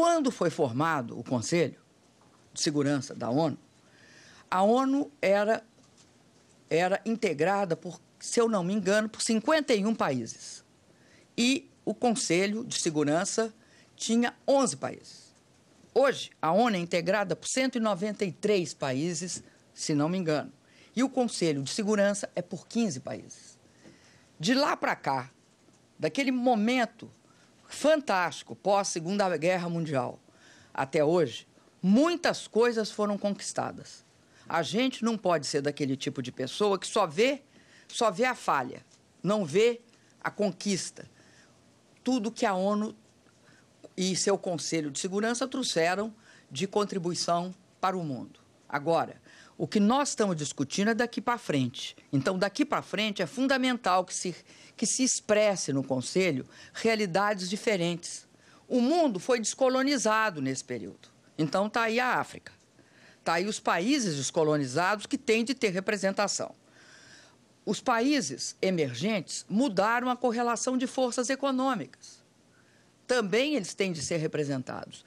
Quando foi formado o Conselho de Segurança da ONU, a ONU era, era integrada, por, se eu não me engano, por 51 países. E o Conselho de Segurança tinha 11 países. Hoje, a ONU é integrada por 193 países, se não me engano. E o Conselho de Segurança é por 15 países. De lá para cá, daquele momento fantástico pós Segunda Guerra Mundial até hoje, muitas coisas foram conquistadas. A gente não pode ser daquele tipo de pessoa que só vê, só vê a falha, não vê a conquista. Tudo que a ONU e seu Conselho de Segurança trouxeram de contribuição para o mundo. Agora, o que nós estamos discutindo é daqui para frente. Então, daqui para frente é fundamental que se, que se expresse no Conselho realidades diferentes. O mundo foi descolonizado nesse período. Então, está aí a África. Está aí os países descolonizados que têm de ter representação. Os países emergentes mudaram a correlação de forças econômicas. Também eles têm de ser representados.